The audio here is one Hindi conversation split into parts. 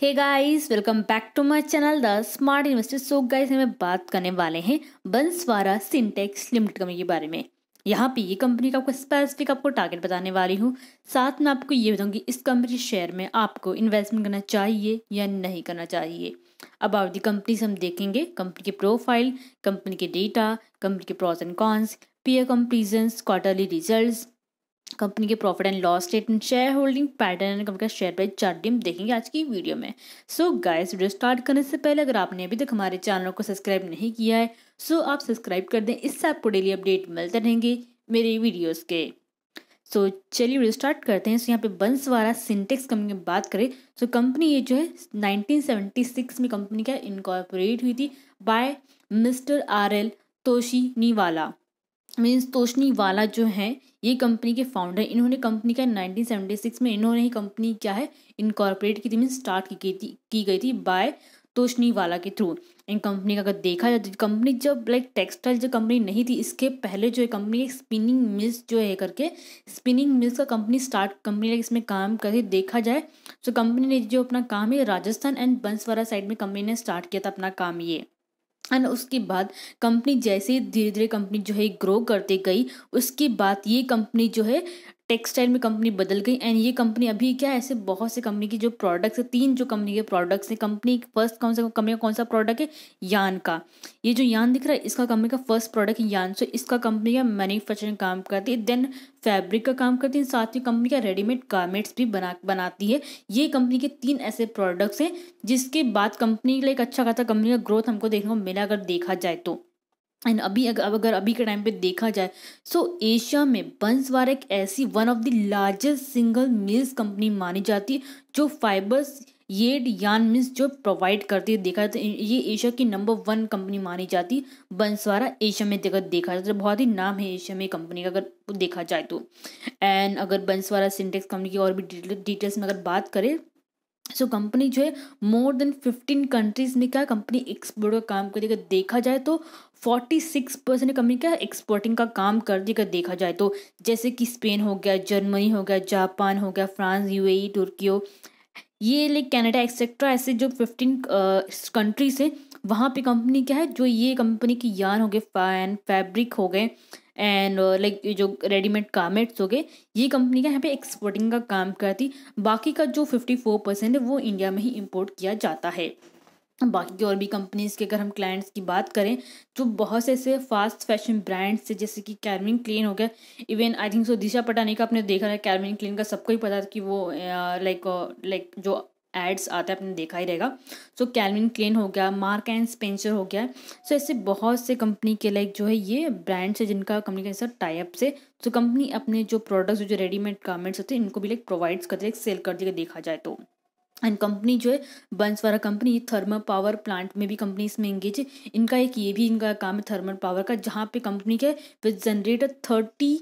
Hey guys welcome back to my channel the smart investor so guys हमें बात करने वाले हैं बंसवारा सिंटेक्स लिमिटेड कंपनी के बारे में यहाँ पे ये कंपनी का आपको स्पेसिफिक आपको टारगेट बताने वाली हूँ साथ में आपको ये बताऊँगी इस कंपनी शेयर में आपको इन्वेस्टमेंट करना चाहिए या नहीं करना चाहिए अबाउट दी कंपनीज हम देखेंगे कंपनी के प्रोफाइल कंपनी के डेटा कंपनी के pros and cons P A comparisons quarterly result company के profit and loss statement share holding pattern and company का शेयर प्राइस चार्ट हम देखेंगे आज की वीडियो में सो गाइस वीडियो स्टार्ट करने से पहले अगर आपने अभी तक हमारे चैनल को सब्सक्राइब नहीं किया है सो so आप सब्सक्राइब कर दें इससे आपको डेली अपडेट मिलते रहेंगे मेरे वीडियोज़ के सो चलिए वीडियो स्टार्ट करते हैं सो so, यहाँ पे बंस वाला सिंटेक्स कंपनी की बात करें सो so, कंपनी ये जो है 1976 में कंपनी का इनकॉर्पोरेट हुई थी by mister R L Toshniwala means Toshniwala जो है ये कंपनी के फाउंडर इन्होंने कंपनी का 1976 में इन्होंने ही कंपनी क्या है इनकॉर्पोरेट की थी मीन स्टार्ट की गई थी की गई थी बाय तोशनी वाला के थ्रू इन कंपनी का अगर देखा जाए कंपनी तो जब लाइक टेक्सटाइल जो कंपनी नहीं थी इसके पहले जो है कंपनी स्पिनिंग मिल्स जो है करके स्पिनिंग मिल्स का कंपनी स्टार्ट कंपनी लाइक इसमें काम करके देखा जाए तो कंपनी ने जो अपना काम है राजस्थान एंड बंसवारा साइड में कंपनी ने स्टार्ट किया था अपना काम ये एंड उसके बाद कंपनी जैसे धीरे धीरे कंपनी जो है ग्रो करती गई उसके बाद ये कंपनी जो है टेक्सटाइल में कंपनी बदल गई एंड ये कंपनी अभी क्या ऐसे बहुत से कंपनी की जो प्रोडक्ट्स है तीन जो कंपनी के प्रोडक्ट्स हैं कंपनी फर्स्ट कौन सा कंपनी का कौन सा प्रोडक्ट है यान का ये जो यान दिख रहा है इसका कंपनी का फर्स्ट प्रोडक्ट है यान सो इसका कंपनी का मैन्युफैक्चरिंग काम करती है देन फैब्रिक का काम करती है साथ ही कंपनी का रेडीमेड गारमेंट्स भी बना बनाती है ये कंपनी के तीन ऐसे प्रोडक्ट्स हैं जिसके बाद कंपनी के लिए एक अच्छा खासा कंपनी का ग्रोथ हमको देखने को मिला अगर देखा जाए तो एंड अभी अगर अब अगर अभी के टाइम पे देखा जाए सो एशिया में बंसवार एक ऐसी one of the largest single mills company मानी जाती है जो फाइबर्स येड यान मिल्स जो प्रोवाइड करती है देखा जाए तो ये एशिया की नंबर वन कंपनी मानी जाती है बंसवारा एशिया में अगर देखा जाए तो बहुत ही नाम है एशिया में कंपनी का अगर देखा जाए तो एंड अगर बंसवारा सिंटेक्स कंपनी की और भी डिटेल्स में अगर बात करें सो so, कंपनी जो है मोर देन फिफ्टीन कंट्रीज में क्या कंपनी एक्सपोर्ट का काम करेगा देखा जाए तो फोर्टी सिक्स परसेंट कंपनी क्या एक्सपोर्टिंग का काम कर अगर देखा जाए तो जैसे कि स्पेन हो गया जर्मनी हो गया जापान हो गया फ्रांस यूएई e, हो ये लाइक कनाडा एक्सेट्रा ऐसे जो फिफ्टीन कंट्रीज है वहाँ पे कंपनी क्या है जो ये कंपनी की यान हो गए फैन फैब्रिक हो गए एंड लाइक uh, ये जो रेडीमेड गारमेंट्स हो गए ये कंपनी का यहाँ पे एक्सपोर्टिंग का काम करती बाकी का जो फिफ्टी फोर परसेंट है वो इंडिया में ही इम्पोर्ट किया जाता है बाकी और भी कंपनीज़ के अगर हम क्लाइंट्स की बात करें जो बहुत से ऐसे फास्ट फैशन ब्रांड्स है जैसे कि कैरमिन क्लीन हो गया even I think so Disha Patani का आपने देखा है कैरमिन क्लीन का सबको ही पता था कि वो लाइक लाइक uh, जो एड्स आते हैं आपने देखा ही रहेगा सो कैलविन क्लेन हो गया मार्क एंड स्पेंसर हो गया सो so, ऐसे बहुत से कंपनी के लाइक जो है ये ब्रांड्स है जिनका कंपनी का ऐसा टाइप से सो कंपनी अपने जो प्रोडक्ट्स जो रेडीमेड गार्मेंट्स होते हैं इनको भी लाइक प्रोवाइड्स करते है सेल कर है देखा जाए तो एंड कंपनी जो है Banswara company thermal power plant में भी कंपनी इसमें एंगेज है इनका एक ये भी इनका काम है थर्मल पावर का जहाँ पे कंपनी के with generator thirty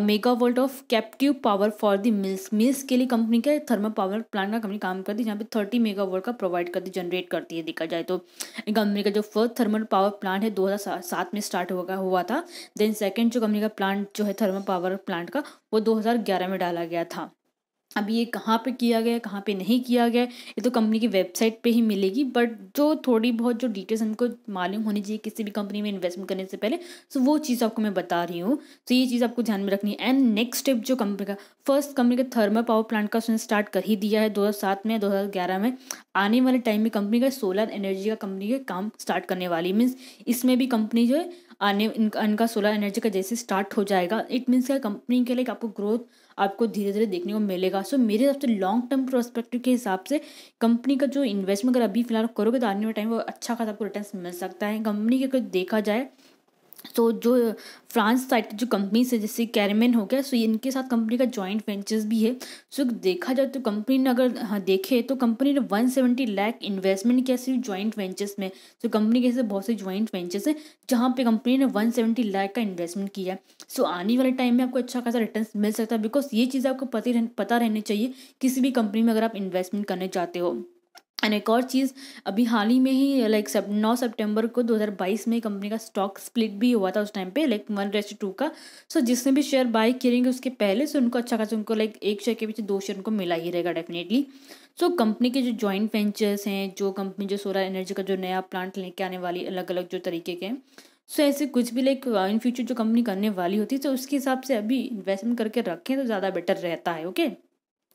megavolt of captive power for the mills mills के लिए कंपनी का थर्मल पावर प्लांट का कंपनी काम करती है जहाँ पे थर्टी मेगावोल्ट का प्रोवाइड करती जनरेट करती है देखा जाए तो कंपनी का जो फर्स्ट थर्मल पावर प्लांट है दो हज़ार सात में स्टार्ट होगा हुआ था देन सेकेंड जो कंपनी का प्लांट जो है थर्मल पावर प्लांट का वो दो हज़ार ग्यारह में डाला गया था अब ये कहाँ पे किया गया कहाँ पे नहीं किया गया ये तो कंपनी की वेबसाइट पे ही मिलेगी बट जो थोड़ी बहुत जो डिटेल्स हमको मालूम होनी चाहिए किसी भी कंपनी में इन्वेस्टमेंट करने से पहले सो वो चीज़ आपको मैं बता रही हूँ सो तो ये चीज़ आपको ध्यान में रखनी है एंड नेक्स्ट स्टेप जो कंपनी का फर्स्ट कंपनी का थर्मल पावर प्लांट का उसने स्टार्ट कर ही दिया है दो में दो में आने वाले टाइम में कंपनी का सोलर एनर्जी का कंपनी का काम स्टार्ट करने वाली मीन्स इसमें भी कंपनी जो है आने इनका इनका सोलर एनर्जी का जैसे स्टार्ट हो जाएगा इट मीन्स क्या कंपनी के लिए आपको ग्रोथ आपको धीरे धीरे देखने को मिलेगा सो so, मेरे हिसाब से लॉन्ग टर्म प्रोस्पेक्टिव के हिसाब से कंपनी का जो इन्वेस्टमेंट अगर अभी फिलहाल करोगे तो आने वाले टाइम वो अच्छा खासा आपको रिटर्न मिल सकता है कंपनी के अगर देखा जाए तो जो फ्रांस साइड की जो कंपनी है जैसे कैरमेन हो गया सो इनके साथ कंपनी का जॉइंट वेंचर्स भी है सो देखा जाए तो कंपनी ने अगर हाँ देखे तो कंपनी ने वन सेवेंटी लैख इन्वेस्टमेंट किया सिर्फ जॉइंट वेंचर्स में सो कंपनी के ऐसे बहुत से जॉइंट वेंचर्स हैं जहाँ पे कंपनी ने वन सेवेंटी लैख का इन्वेस्टमेंट किया सो आने वाले टाइम में आपको अच्छा खासा रिटर्न मिल सकता है बिकॉज ये चीज़ आपको पता रहनी चाहिए किसी भी कंपनी में अगर आप इन्वेस्टमेंट करने चाहते हो एंड एक और चीज़ अभी हाल ही में ही लाइक सब नौ सेप्टेम्बर को 2022 में कंपनी का स्टॉक स्प्लिट भी हुआ था उस टाइम पे लाइक वन रेस्ट टू का सो so, जिसने भी शेयर बाय करेंगे उसके पहले से उनको अच्छा खासा उनको लाइक एक शेयर के पीछे दो शेयर उनको मिला ही रहेगा डेफिनेटली सो so, कंपनी के जो जॉइंट वेंचर्स हैं जो कंपनी जो सोलर एनर्जी का जो नया प्लांट लेके आने वाली अलग अलग जो तरीके के हैं सो so, ऐसे कुछ भी लाइक इन फ्यूचर जो कंपनी करने वाली होती है तो उसके हिसाब से अभी इन्वेस्टमेंट करके रखें तो ज़्यादा बेटर रहता है ओके okay?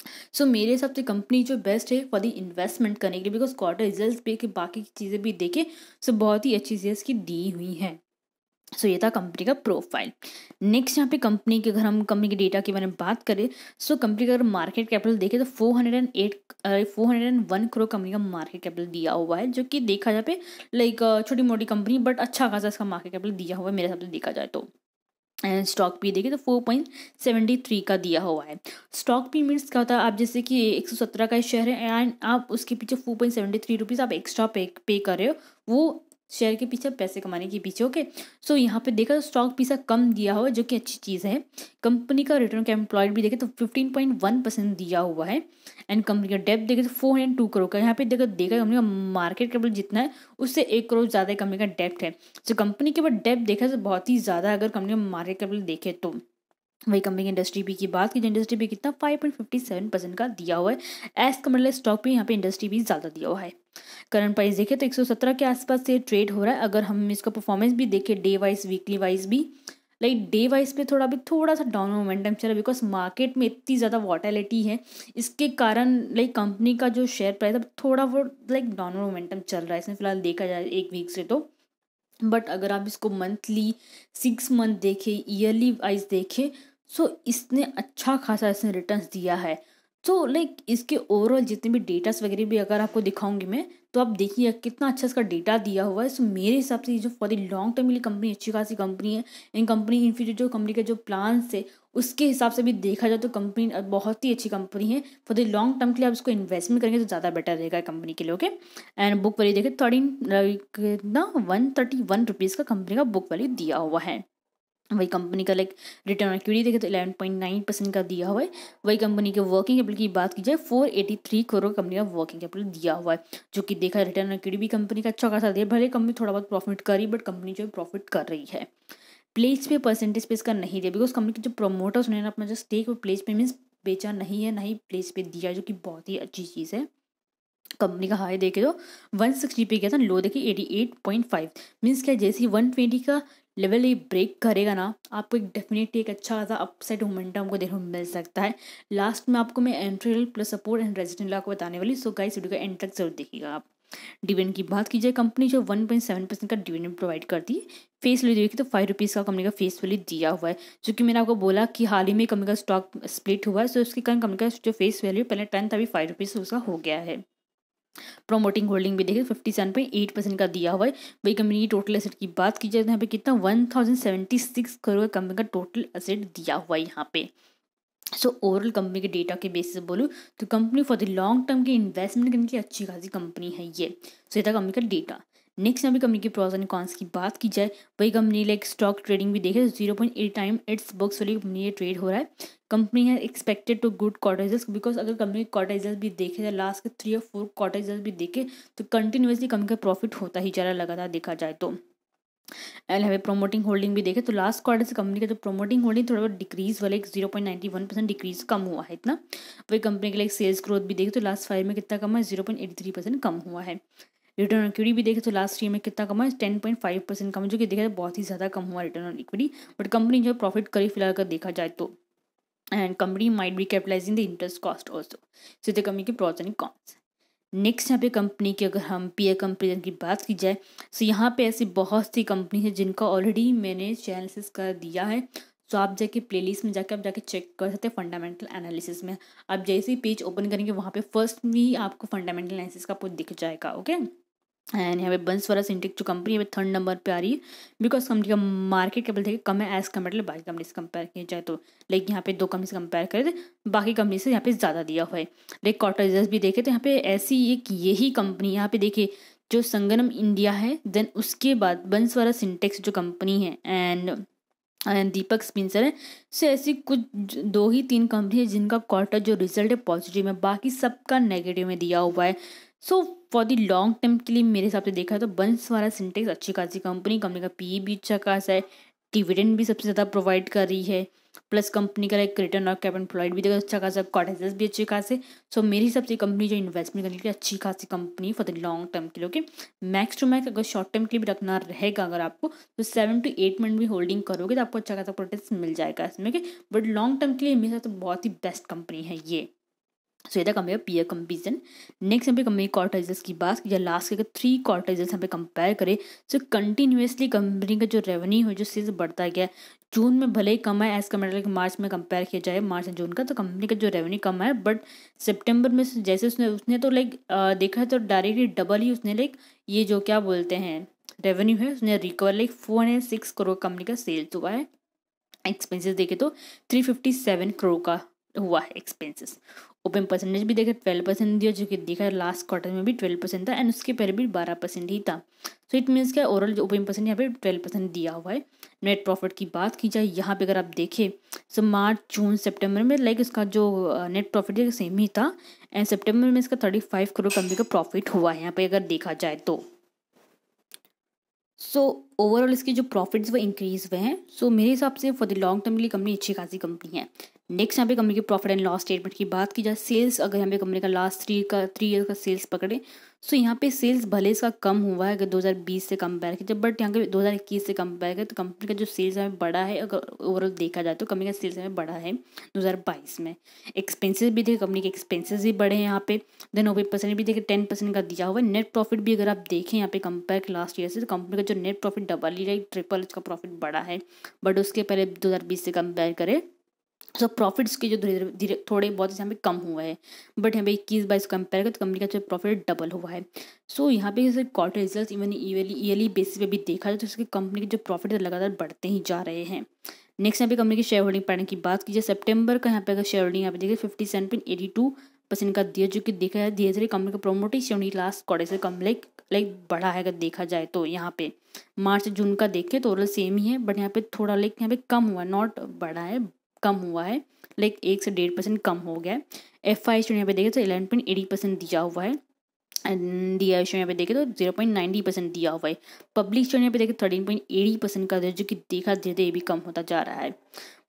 सो so, मेरे हिसाब से कंपनी जो बेस्ट है फॉर दी इन्वेस्टमेंट करने के लिए बिकॉज क्वार्टर रिजल्ट पे के बाकी की चीज़ें भी देखें सो so, बहुत ही अच्छी चीज़ इसकी दी हुई है सो so, ये था कंपनी का प्रोफाइल नेक्स्ट यहाँ पे कंपनी के अगर हम कंपनी के डेटा के बारे में बात करें सो so, कंपनी का अगर मार्केट कैपिटल देखें तो four hundred and eight four hundred and one crore company का मार्केट कैपिटल दिया हुआ है जो कि देखा जाए पे लाइक छोटी मोटी कंपनी बट अच्छा खासा इसका मार्केट कैपिटल दिया हुआ है मेरे हिसाब से देखा जाए तो स्टॉक पी देखिए तो फोर पॉइंट सेवेंटी थ्री का दिया हुआ है स्टॉक पी मीन्स क्या होता है आप जैसे कि एक सौ सत्रह का शेयर है एंड आप उसके पीछे four point seventy three rupees आप एक्स्ट्रा पे पे कर रहे हो वो शेयर के पीछे पैसे कमाने के पीछे ओके सो यहाँ पे देखा स्टॉक पीसा कम दिया हुआ जो कि अच्छी चीज़ है कंपनी का रिटर्न का एम्प्लॉयड भी देखे तो फिफ्टीन पॉइंट वन परसेंट दिया हुआ है एंड कंपनी का डेप्ट देखे तो फोर हंड्रेड टू करोड़ का यहाँ पे देखा देखा कंपनी का मार्केट कैपिटल जितना है उससे एक करोड़ ज़्यादा कंपनी का डेप्ट है सो कंपनी के बाद डेप्ट देखा तो बहुत ही ज़्यादा अगर कंपनी का मार्केट कैपिटल देखे तो वही कंपनी की इंडस्ट्री भी की बात की जो इंडस्ट्री भी कितना five point fifty seven percent का दिया हुआ है एज कम्पेयर स्टॉक पर यहाँ पे इंडस्ट्री भी ज़्यादा दिया हुआ है करंट प्राइस देखें तो 117 के आसपास से ट्रेड हो रहा है अगर हम इसका परफॉर्मेंस भी देखें डे वाइज वीकली वाइज भी लाइक डे वाइज पे थोड़ा भी थोड़ा सा डाउन मोमेंटम चल रहा है बिकॉज मार्केट में इतनी ज़्यादा वॉटेलिटी है इसके कारण लाइक कंपनी का जो शेयर प्राइस है थोड़ा बहुत लाइक डाउन मोमेंटम चल रहा है इसमें फिलहाल देखा जाए एक वीक से तो बट अगर आप इसको मंथली सिक्स मंथ देखें ईयरली वाइज देखें सो इसने अच्छा खासा इसने रिटर्न दिया है तो लाइक इसके ओवरऑल जितने भी डेटास वगैरह भी अगर आपको दिखाऊंगी मैं तो आप देखिए कितना अच्छा इसका डेटा दिया हुआ है सो मेरे हिसाब से जो फॉर द लॉन्ग टर्म वाली कंपनी अच्छी खासी कंपनी है इन कंपनी इन फ्यूचर जो कंपनी के जो प्लान्स है उसके हिसाब से भी देखा जाए तो कंपनी बहुत ही अच्छी कंपनी है फॉर द लॉन्ग टर्म के लिए आप इसको इन्वेस्टमेंट करेंगे तो ज़्यादा बेटर रहेगा कंपनी के लिए ओके एंड बुक वाली देखिए थर्टीन ना वन थर्टी वन रुपीज़ का कंपनी का बुक वाली दिया हुआ है वही कंपनी का लाइक रिटर्न ऑन इक्विटी देखें तो इलेवन पॉइंट नाइन परसेंट का दिया हुआ है वही कंपनी के वर्किंग कैपिटल की बात की जाए four eighty three crore company का वर्किंग कैपिटल दिया हुआ है जो कि देखा रिटर्न ऑन इक्विटी भी कंपनी का अच्छा खासा दिया भले कंपनी थोड़ा बहुत प्रॉफिट करी बट कंपनी जो है प्रॉफिट कर रही है प्लेस पे परसेंटेज पे इसका नहीं दिया बिकॉज कंपनी के जो प्रोमोटर्स उन्होंने अपना जो स्टेक और प्लेस पे मीन्स बेचा नहीं है ना ही प्लेस पे दिया जो कि बहुत ही अच्छी चीज़ है कंपनी का हाई देखे तो वन सिक्सटी पे गया था लो देखिए eighty eight point five means क्या जैसे ही वन ट्वेंटी का लेवल ये ब्रेक करेगा ना आपको एक डेफिनेटली एक अच्छा खासा अपसेट मोमेंटम आपको देखने को मिल सकता है लास्ट में आपको मैं entry plus support and resident को बताने वाली सो गाइस वीडियो का एंड तक जरूर देखिएगा आप डिविडेंड की बात की जाए कंपनी जो वन पॉइंट सेवन परसेंट का डिविडेंड प्रोवाइड करती है फेस वैल्यू देखिए तो फाइव रुपीज़ का कंपनी का फेस वैल्यू दिया हुआ है जो कि मैंने आपको बोला कि हाल ही में कंपनी का स्टॉक स्प्लिट हुआ है सो उसके कारण कंपनी का जो फेस वैल्यू पहले टेन था अभी फाइव रुपीज़ उसका हो गया है प्रोमोटिंग होल्डिंग भी देखिए fifty seven point eight percent का दिया हुआ है वही कंपनी की टोटल एसेट की बात की जाए तो यहाँ पे कितना one thousand seventy six crore company का टोटल एसेट दिया हुआ है यहाँ पे सो ओवरऑल कंपनी के डेटा के बेसिस बोलूँ तो company for the long term के इन्वेस्टमेंट करने की अच्छी खासी कंपनी है ये सो so, ये था कंपनी का डेटा नेक्स्ट अभी कंपनी के प्रोज एंड कॉन्स की बात की जाए वही कंपनी लाइक स्टॉक ट्रेडिंग भी देखे zero point eight time it's books वाली कंपनी ये ट्रेड हो रहा है कंपनी है expected to good quarter because अगर कंपनी के क्वार्टर भी देखे जाए लास्ट के थ्री और फोर क्वार्टर भी देखे तो कंटिन्यूसली कंपनी का प्रॉफिट होता ही जा रहा है लगातार देखा जाए तो एल हमें प्रोमोटिंग होल्डिंग भी देखे तो लास्ट क्वार्टर से कंपनी का जो प्रोमोटिंग होल्डिंग थोड़ा बहुत डिक्रीज वाला एक zero point ninety one percent decrease कम हुआ है इतना वही कंपनी के लाइक सेल्स ग्रोथ भी देखे तो लास्ट फाइव में कितना कम है zero point eighty three percent कम हुआ है रिटर्न ऑन इक्विटी भी देखें तो लास्ट ईयर में कितना कम है टेन पॉइंट फाइव परसेंट कम जो कि देखा जाए तो बहुत ही ज़्यादा कम हुआ return on equity but company जो प्रॉफिट करी फिलहाल अगर देखा जाए तो and company might be capitalizing the interest cost also so the company के प्रॉस एंड कॉन्स नेक्स्ट यहाँ पे कंपनी की अगर हम पी ए कंपेरिजन की बात की जाए सो तो यहाँ पे ऐसी बहुत सी कंपनी है जिनका ऑलरेडी मैंने चैनलिस कर दिया है सो तो आप जाके लिस्ट में जाके आप जाके चेक कर सकते हैं फंडामेंटल एनालिसिस में आप जैसे ही पेज ओपन करेंगे वहाँ पे फर्स्ट में ही आपको फंडामेंटल एनालिसिस का आपको दिख जाएगा ओके okay? एंड यहाँ पे वाला सिंटेक जो कंपनी है थर्ड नंबर पे आ रही है बिकॉज कंपनी का मार्केट कैपिटल देखिए कम है एज कम्पेयर बाकी कंपनी से कंपेयर किया जाए तो लाइक यहाँ पे दो कंपनी से कंपेयर करे थे बाकी कंपनी से यहाँ पे ज़्यादा दिया हुआ है लाइक कॉटराइजर्स भी देखे तो यहाँ पे ऐसी एक यही कंपनी यहाँ पे देखिए जो संगनम इंडिया है देन उसके बाद वाला सिंटेक्स जो कंपनी है एंड दीपक स्पिंसर है सो ऐसी कुछ दो ही तीन कंपनी है जिनका क्वार्टर जो रिजल्ट है पॉजिटिव है बाकी सबका नेगेटिव में दिया हुआ है so for the long term के लिए मेरे हिसाब से देखा है तो बंस वाला सिंटेक्स अच्छी खासी कंपनी कंपनी का पी e भी अच्छा खासा है डिविडेंड भी सबसे ज़्यादा प्रोवाइड कर रही है प्लस कंपनी का एक रिटर्न और कैपिटल फ्लाइट भी देखा अच्छा खासा कॉटेजेस भी अच्छे खासे सो मेरे हिसाब से कंपनी जो इन्वेस्टमेंट करने के लिए अच्छी खासी company for the long term के लिए ओके मैक्स टू मैक्स अगर शॉर्ट टर्म के लिए भी रखना रहेगा अगर आपको तो सेवन टू एट मंथ भी होल्डिंग करोगे तो आपको अच्छा खासा प्रोटेक्ट मिल जाएगा इसमें के बट लॉन्ग टर्म के लिए मेरे हिसाब से बहुत ही बेस्ट कंपनी है ये सो इधर कम पी ए कंपेरिजन नेक्स्ट हम पे कंपनी कॉर्टाइजल्स की बात या लास्ट के थ्री क्वार्टाइजर्स हम पे कंपेयर करें सो कंटिन्यूसली कंपनी का जो रेवेन्यू है जो सेल्स बढ़ता गया जून में भले ही कम है एज कम्पेयर टू मार्च में कंपेयर किया जाए मार्च एंड जून का तो कंपनी का जो रेवेन्यू कम है बट सेप्टेम्बर में जैसे उसने उसने तो लाइक देखा है तो डायरेक्टली डबल ही उसने लाइक ये जो क्या बोलते हैं रेवेन्यू है उसने recover like four hundred six crore company का सेल्स हुआ है एक्सपेंसिस देखे तो थ्री फिफ्टी सेवन करोड़ का हुआ है एक्सपेंसेस ओपन परसेंटेज भी देखा ट्वेल्व परसेंट दिया जो कि देखा लास्ट क्वार्टर में भी ट्वेल्व परसेंट था एंड उसके पहले भी बारह परसेंट ही था सो इट मीन्स क्या ओवरऑल जो ओपन परसेंट यहाँ पे ट्वेल्व परसेंट दिया हुआ है नेट प्रॉफिट की बात की जाए यहाँ पे अगर आप देखें सो मार्च जून सेप्टेम्बर में लाइक इसका जो नेट प्रॉफिट है सेम ही था एंड सेप्टेम्बर में इसका थर्टी फाइव करोड़ कंपनी का प्रॉफिट हुआ है यहाँ पे अगर देखा जाए तो सो so, ओवरऑल इसके जो प्रॉफिट्स वो इंक्रीज हुए हैं सो so, मेरे हिसाब से फॉर द लॉन्ग टर्म के लिए कंपनी अच्छी खासी कंपनी है नेक्स्ट यहाँ पे कंपनी की प्रॉफिट एंड लॉस स्टेटमेंट की बात की जाए सेल्स अगर यहाँ पे कंपनी का लास्ट थ्री का थ्री ईयर का सेल्स पकड़े सो यहाँ पे सेल्स भले इसका कम हुआ है अगर 2020 से कंपेयर किया जब बट यहाँ पे 2021 से कंपेयर करें तो कंपनी का जो सेल्स हमें बड़ा है अगर ओवरऑल देखा जाए तो कंपनी का सेल्स हमें बढ़ा है दो में एक्सपेंसिज भी देखे कंपनी के एक्सपेंसिज भी बढ़े हैं यहाँ पे देन ओवे परसेंट भी देखे टेन परसेंट का दिया हुआ है नेट प्रॉफिट भी अगर आप देखें यहाँ पे कंपेयर के लास्ट ईयर से तो कंपनी का जो नेट प्रॉफिट डबल ही ट्रिपल उसका प्रॉफिट बढ़ा है बट उसके पहले दो से कंपेयर करें सो प्रॉफिट्स के जो धीरे धीरे थोड़े बहुत यहाँ पे कम हुआ है बट यहाँ पे इक्कीस बाईस कंपेयर करें तो कंपनी का जो प्रॉफिट डबल हुआ है सो so, यहाँ पे जैसे quarter result even yearly yearly basis पे भी देखा जाए तो उसके कंपनी के जो प्रॉफिट लगातार बढ़ते ही जा रहे हैं नेक्स्ट यहाँ पे कंपनी की शेयर होल्डिंग पैटर्न की बात की जाए सेप्टेम्बर का यहाँ पे अगर शेयर होल्डिंग यहाँ पे देखिए fifty seven point eighty two percent का दिया जो कि देखा जाए धीरे धीरे कंपनी का promotive share holding last quarter से कम लाइक लाइक बढ़ा है अगर देखा जाए तो यहाँ पे मार्च जून का देखे तो ओवरऑल सेम ही है बट यहाँ पे थोड़ा लाइक यहाँ पे कम हुआ नॉट बढ़ा है कम हुआ है लाइक एक से डेढ़ परसेंट कम हो गया है एफ आई स्टूडेंट यहाँ पे देखें तो एलेवन पॉइंट एटी परसेंट दिया हुआ है डी आई स्टूडेंट यहाँ पे देखें तो जीरो पॉइंट नाइन्टी परसेंट दिया हुआ है पब्लिक स्टूडेंट यहाँ पे देखें थर्टीन पॉइंट एटी परसेंट का जो कि देखा धीरे धीरे भी कम होता जा रहा है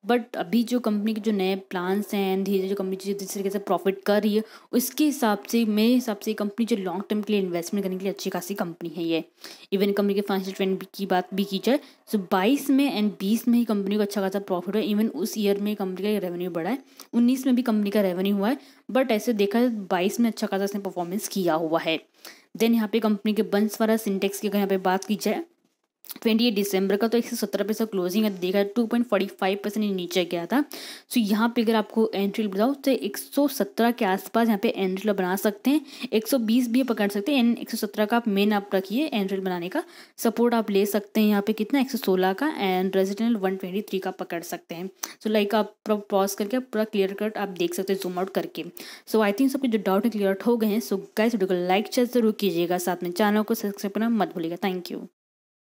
बट अभी जो कंपनी के जो नए प्लान्स हैं धीरे जो कंपनी जिस तरीके से प्रॉफिट कर रही है उसके हिसाब से मेरे हिसाब से कंपनी जो लॉन्ग टर्म के लिए इन्वेस्टमेंट करने के लिए अच्छी खासी कंपनी है ये इवन कंपनी के फाइनेंशियल ट्रेंड की बात भी की जाए सो बाईस में एंड बीस में ही कंपनी को अच्छा खासा प्रॉफिट हुआ इवन उस ईयर में कंपनी का रेवेन्यू बढ़ा है उन्नीस में भी कंपनी का रेवेन्यू हुआ है बट ऐसे देखा जाए बाईस में अच्छा खासा इसने परफॉर्मेंस किया हुआ है देन यहाँ पे कंपनी के वाला सिंटेक्स की अगर यहाँ पे बात की जाए ट्वेंटी दिसंबर का तो एक सौ सत्रह पैसा क्लोजिंग है देखा two point forty five percent नीचे गया था सो यहाँ पे अगर आपको एंट्री बताओ तो एक सौ सत्रह के आसपास यहाँ पे एंट्री बना सकते हैं एक सौ बीस भी पकड़ सकते हैं एंड एक सौ सत्रह का आप मेन आप रखिए एंट्री बनाने का सपोर्ट आप ले सकते हैं यहाँ पे कितना एक सौ सोलह का and resident one twenty three का पकड़ सकते हैं सो so, लाइक like, आप पॉज करके पूरा क्लियर कट आप देख सकते हैं जूम आउट करके सो आई थिंक सबके जो डाउट है क्लियर आउट हो गए हैं सो गाइस वीडियो को लाइक शेयर जरूर कीजिएगा साथ में चैनल को सब्सक्राइब करना मत भूलिएगा थैंक यू